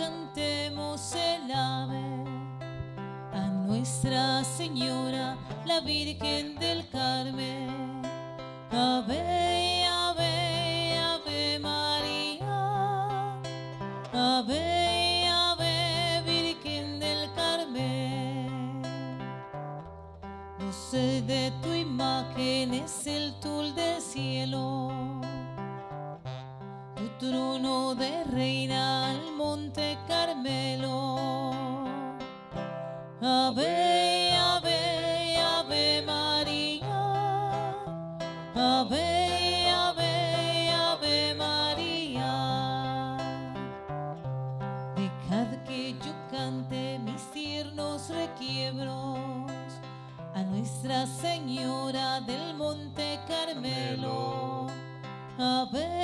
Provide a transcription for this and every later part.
cantemos el ave a Nuestra Señora, la Virgen del Carmen. Ave, ave, ave María. Ave, ave, Virgen del Carmen. No de tu imagen es el tul del cielo. Tu trono de reina alma Ave, ave, ave María. Ave, ave, ave María. Dejad que yo cante mis tiernos requiebros a Nuestra Señora del Monte Carmelo. Ave,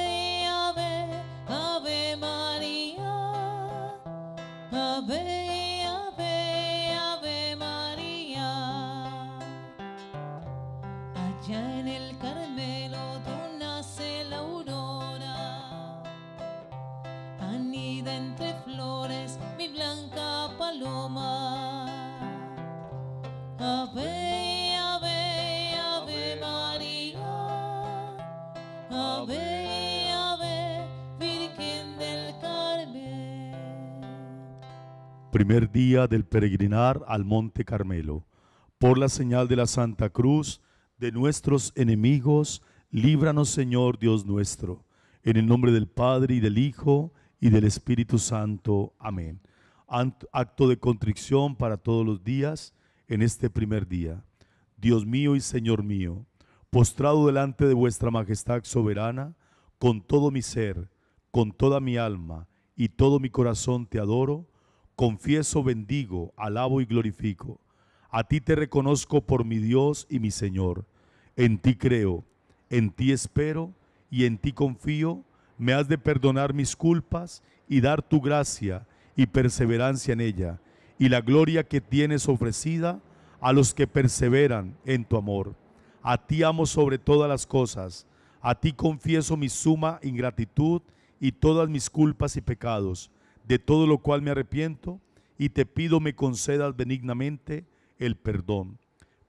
primer día del peregrinar al Monte Carmelo, por la señal de la Santa Cruz de nuestros enemigos, líbranos Señor Dios nuestro, en el nombre del Padre y del Hijo y del Espíritu Santo. Amén. Acto de contrición para todos los días en este primer día. Dios mío y Señor mío, postrado delante de vuestra majestad soberana, con todo mi ser, con toda mi alma y todo mi corazón te adoro, confieso, bendigo, alabo y glorifico. A ti te reconozco por mi Dios y mi Señor. En ti creo, en ti espero y en ti confío. Me has de perdonar mis culpas y dar tu gracia y perseverancia en ella, y la gloria que tienes ofrecida a los que perseveran en tu amor. A ti amo sobre todas las cosas, a ti confieso mi suma ingratitud y todas mis culpas y pecados de todo lo cual me arrepiento y te pido me concedas benignamente el perdón.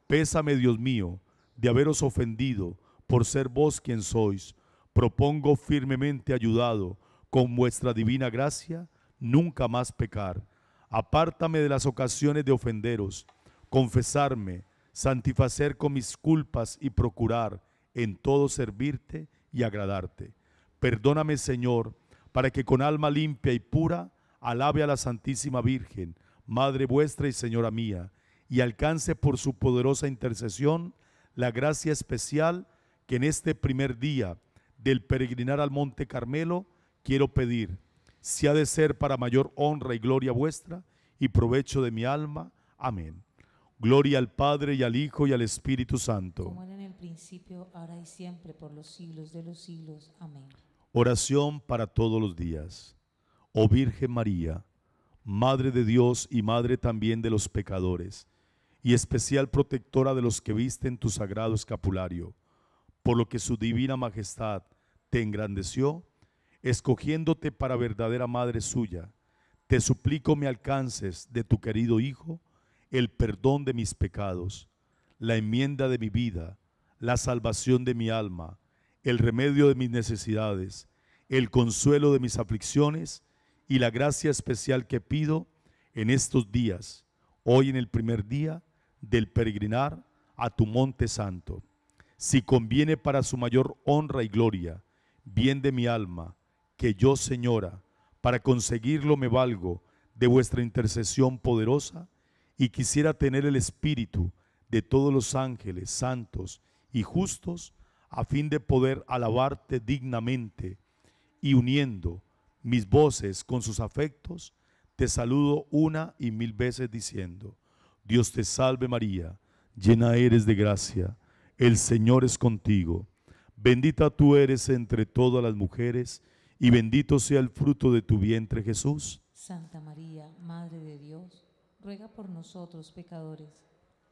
Pésame, Dios mío, de haberos ofendido por ser vos quien sois. Propongo firmemente ayudado con vuestra divina gracia nunca más pecar. Apártame de las ocasiones de ofenderos, confesarme, santifacer con mis culpas y procurar en todo servirte y agradarte. Perdóname, Señor, para que con alma limpia y pura alabe a la Santísima Virgen, Madre vuestra y Señora mía, y alcance por su poderosa intercesión la gracia especial que en este primer día del peregrinar al Monte Carmelo quiero pedir, si ha de ser para mayor honra y gloria vuestra y provecho de mi alma. Amén. Gloria al Padre y al Hijo y al Espíritu Santo. Como era en el principio, ahora y siempre, por los siglos de los siglos. Amén. Oración para todos los días. Oh Virgen María, Madre de Dios y Madre también de los pecadores, y especial protectora de los que visten tu sagrado escapulario, por lo que su divina majestad te engrandeció, escogiéndote para verdadera madre suya, te suplico me alcances de tu querido Hijo el perdón de mis pecados, la enmienda de mi vida, la salvación de mi alma, el remedio de mis necesidades, el consuelo de mis aflicciones y la gracia especial que pido en estos días, hoy en el primer día del peregrinar a tu monte santo, si conviene para su mayor honra y gloria, bien de mi alma, que yo, Señora, para conseguirlo me valgo de vuestra intercesión poderosa y quisiera tener el espíritu de todos los ángeles santos y justos a fin de poder alabarte dignamente. Y uniendo mis voces con sus afectos, te saludo una y mil veces diciendo, Dios te salve María, llena eres de gracia, el Señor es contigo, bendita tú eres entre todas las mujeres, y bendito sea el fruto de tu vientre Jesús. Santa María, Madre de Dios, ruega por nosotros pecadores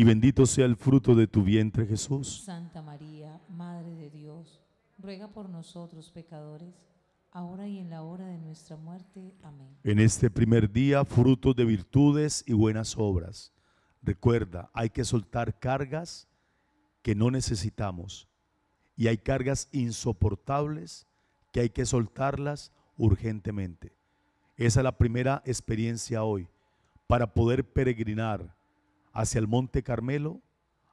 y bendito sea el fruto de tu vientre Jesús. Santa María, Madre de Dios, ruega por nosotros pecadores, ahora y en la hora de nuestra muerte. Amén. En este primer día, fruto de virtudes y buenas obras. Recuerda, hay que soltar cargas que no necesitamos y hay cargas insoportables que hay que soltarlas urgentemente. Esa es la primera experiencia hoy para poder peregrinar hacia el monte Carmelo,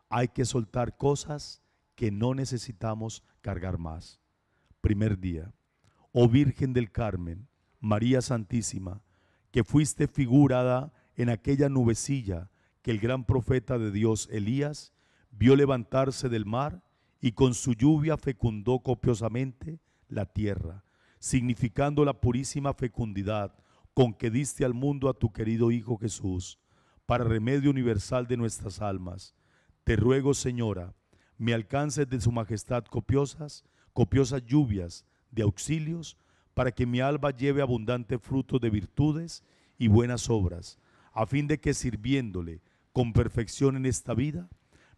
hay que soltar cosas que no necesitamos cargar más. Primer día, oh Virgen del Carmen, María Santísima, que fuiste figurada en aquella nubecilla que el gran profeta de Dios Elías vio levantarse del mar y con su lluvia fecundó copiosamente la tierra, significando la purísima fecundidad con que diste al mundo a tu querido Hijo Jesús para remedio universal de nuestras almas. Te ruego, Señora, me alcances de su majestad copiosas, copiosas lluvias de auxilios, para que mi alma lleve abundante fruto de virtudes y buenas obras, a fin de que sirviéndole con perfección en esta vida,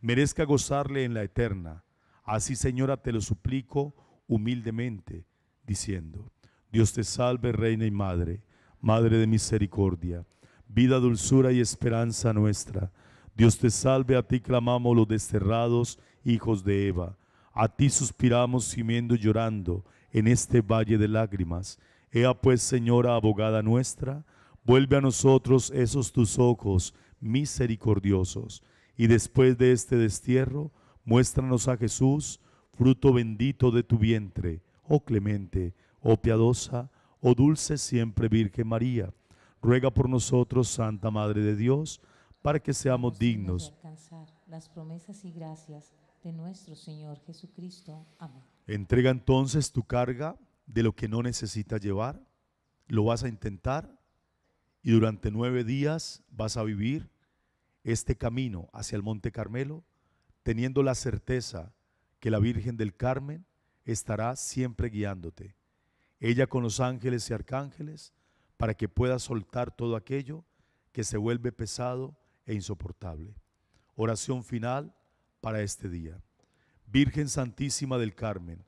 merezca gozarle en la eterna. Así, Señora, te lo suplico humildemente, diciendo, Dios te salve, Reina y Madre, Madre de misericordia vida, dulzura y esperanza nuestra. Dios te salve, a ti clamamos los desterrados hijos de Eva. A ti suspiramos gimiendo y llorando en este valle de lágrimas. Ea pues, Señora, abogada nuestra, vuelve a nosotros esos tus ojos misericordiosos. Y después de este destierro, muéstranos a Jesús, fruto bendito de tu vientre. Oh clemente, oh piadosa, oh dulce siempre Virgen María ruega por nosotros, Santa Madre de Dios, para que seamos dignos de alcanzar las promesas y gracias de nuestro Señor Jesucristo. Amén. Entrega entonces tu carga de lo que no necesitas llevar, lo vas a intentar y durante nueve días vas a vivir este camino hacia el Monte Carmelo, teniendo la certeza que la Virgen del Carmen estará siempre guiándote. Ella con los ángeles y arcángeles, para que puedas soltar todo aquello que se vuelve pesado e insoportable. Oración final para este día. Virgen Santísima del Carmen,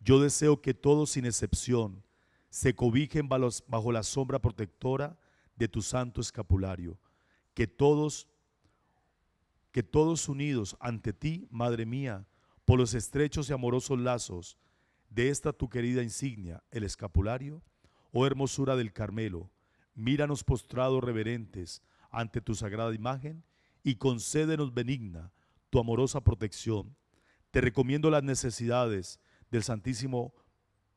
yo deseo que todos sin excepción se cobijen bajo la sombra protectora de tu santo escapulario, que todos que todos unidos ante ti, Madre mía, por los estrechos y amorosos lazos de esta tu querida insignia, el escapulario, Oh hermosura del Carmelo, míranos postrados reverentes ante tu sagrada imagen y concédenos benigna tu amorosa protección. Te recomiendo las necesidades del Santísimo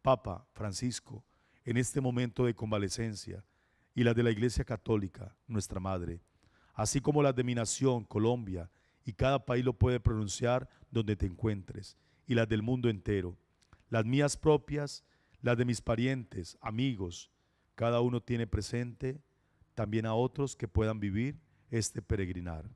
Papa Francisco en este momento de convalecencia y las de la Iglesia Católica, nuestra Madre, así como las de mi nación, Colombia, y cada país lo puede pronunciar donde te encuentres, y las del mundo entero, las mías propias las de mis parientes, amigos. Cada uno tiene presente también a otros que puedan vivir este peregrinar.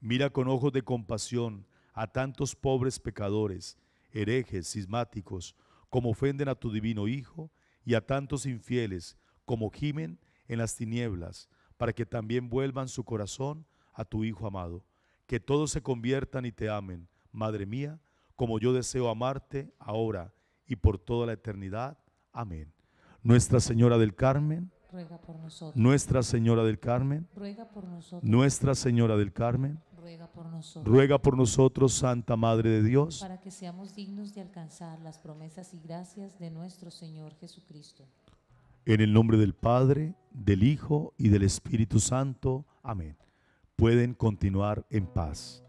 Mira con ojos de compasión a tantos pobres pecadores, herejes, cismáticos, como ofenden a tu divino Hijo, y a tantos infieles, como gimen en las tinieblas, para que también vuelvan su corazón a tu Hijo amado. Que todos se conviertan y te amen, Madre mía, como yo deseo amarte ahora y por toda la eternidad. Amén. Nuestra Señora del Carmen. Ruega por nosotros. Nuestra Señora del Carmen. Ruega por nosotros. Nuestra Señora del Carmen. Ruega por nosotros. Ruega por nosotros, Santa Madre de Dios. Para que seamos dignos de alcanzar las promesas y gracias de nuestro Señor Jesucristo. En el nombre del Padre, del Hijo y del Espíritu Santo. Amén. Pueden continuar en paz.